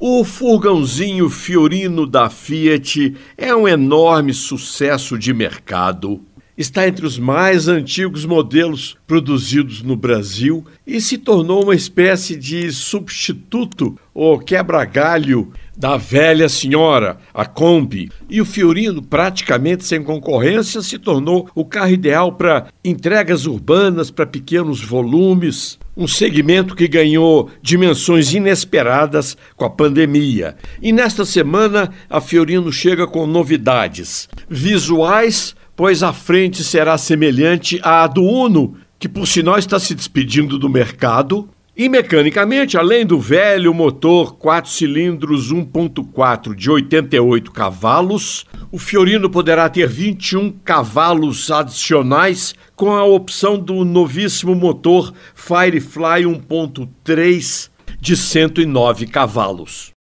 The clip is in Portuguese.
O fogãozinho fiorino da Fiat é um enorme sucesso de mercado está entre os mais antigos modelos produzidos no Brasil e se tornou uma espécie de substituto ou quebra-galho da velha senhora, a Kombi. E o Fiorino, praticamente sem concorrência, se tornou o carro ideal para entregas urbanas, para pequenos volumes. Um segmento que ganhou dimensões inesperadas com a pandemia. E nesta semana, a Fiorino chega com novidades visuais pois a frente será semelhante à do Uno, que por sinal está se despedindo do mercado. E mecanicamente, além do velho motor 4 cilindros 1.4 de 88 cavalos, o Fiorino poderá ter 21 cavalos adicionais com a opção do novíssimo motor Firefly 1.3 de 109 cavalos.